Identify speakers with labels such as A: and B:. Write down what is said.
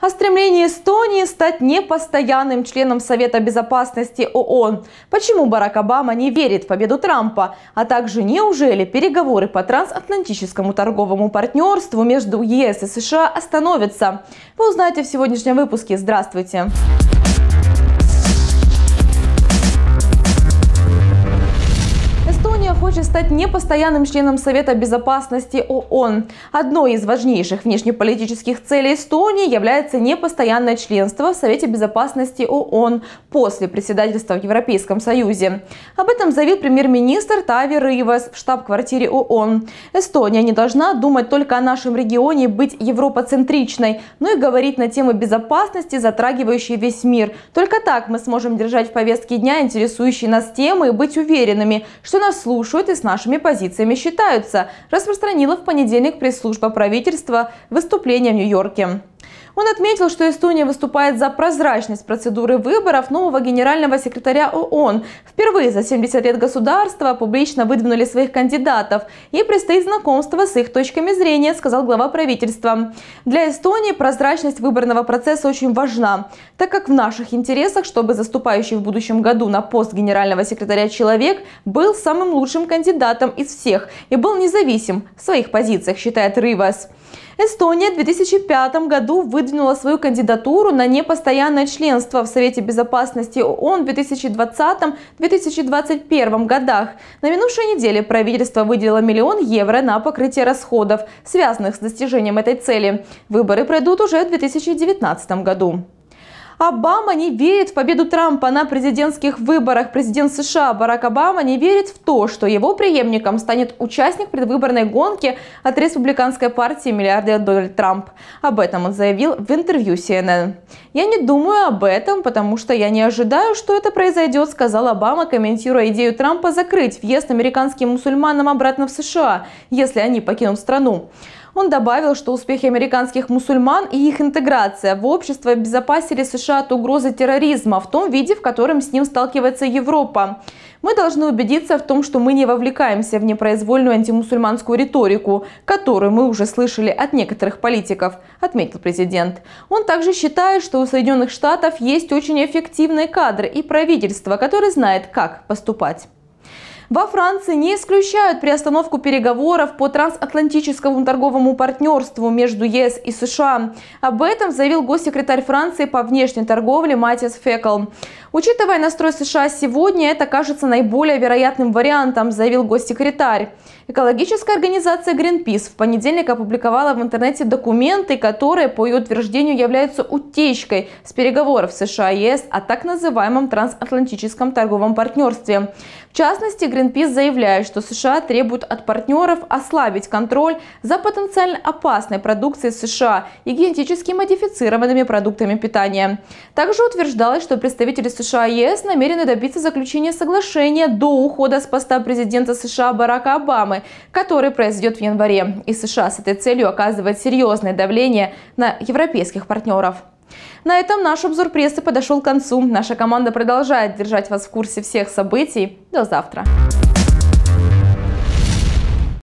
A: о стремлении Эстонии стать непостоянным членом Совета Безопасности ООН, почему Барак Обама не верит в победу Трампа, а также неужели переговоры по трансатлантическому торговому партнерству между ЕС и США остановятся. Вы узнаете в сегодняшнем выпуске. Здравствуйте! Здравствуйте! хочет стать непостоянным членом Совета Безопасности ООН. Одной из важнейших внешнеполитических целей Эстонии является непостоянное членство в Совете Безопасности ООН после председательства в Европейском Союзе. Об этом заявил премьер-министр Тави Рывас в штаб-квартире ООН. Эстония не должна думать только о нашем регионе быть европоцентричной, но и говорить на темы безопасности, затрагивающие весь мир. Только так мы сможем держать в повестке дня интересующие нас темы и быть уверенными, что нас слушают расчеты с нашими позициями считаются, распространила в понедельник пресс-служба правительства выступление в Нью-Йорке. Он отметил, что Эстония выступает за прозрачность процедуры выборов нового генерального секретаря ООН. Впервые за 70 лет государства публично выдвинули своих кандидатов. И предстоит знакомство с их точками зрения, сказал глава правительства. Для Эстонии прозрачность выборного процесса очень важна, так как в наших интересах, чтобы заступающий в будущем году на пост генерального секретаря человек был самым лучшим кандидатом из всех и был независим в своих позициях, считает Ривас. Эстония в 2005 году выдвинула свою кандидатуру на непостоянное членство в Совете Безопасности ООН в 2020-2021 годах. На минувшей неделе правительство выделило миллион евро на покрытие расходов, связанных с достижением этой цели. Выборы пройдут уже в 2019 году. Обама не верит в победу Трампа на президентских выборах. Президент США Барак Обама не верит в то, что его преемником станет участник предвыборной гонки от республиканской партии миллиардер Дональд Трамп. Об этом он заявил в интервью CNN. «Я не думаю об этом, потому что я не ожидаю, что это произойдет», сказал Обама, комментируя идею Трампа закрыть въезд американским мусульманам обратно в США, если они покинут страну. Он добавил, что успехи американских мусульман и их интеграция в общество обезопасили США от угрозы терроризма в том виде, в котором с ним сталкивается Европа. Мы должны убедиться в том, что мы не вовлекаемся в непроизвольную антимусульманскую риторику, которую мы уже слышали от некоторых политиков, отметил президент. Он также считает, что у Соединенных Штатов есть очень эффективные кадры и правительство, которое знает, как поступать. Во Франции не исключают приостановку переговоров по трансатлантическому торговому партнерству между ЕС и США. Об этом заявил госсекретарь Франции по внешней торговле Матис Фекл. Учитывая настрой США сегодня, это кажется наиболее вероятным вариантом, заявил госсекретарь. Экологическая организация Greenpeace в понедельник опубликовала в интернете документы, которые, по ее утверждению, являются утечкой с переговоров США и ЕС о так называемом трансатлантическом торговом партнерстве. В частности, Greenpeace заявляет, что США требуют от партнеров ослабить контроль за потенциально опасной продукцией США и генетически модифицированными продуктами питания. Также утверждалось, что представители США и ЕС намерены добиться заключения соглашения до ухода с поста президента США Барака Обамы, который произойдет в январе. И США с этой целью оказывает серьезное давление на европейских партнеров. На этом наш обзор прессы подошел к концу. Наша команда продолжает держать вас в курсе всех событий. До завтра.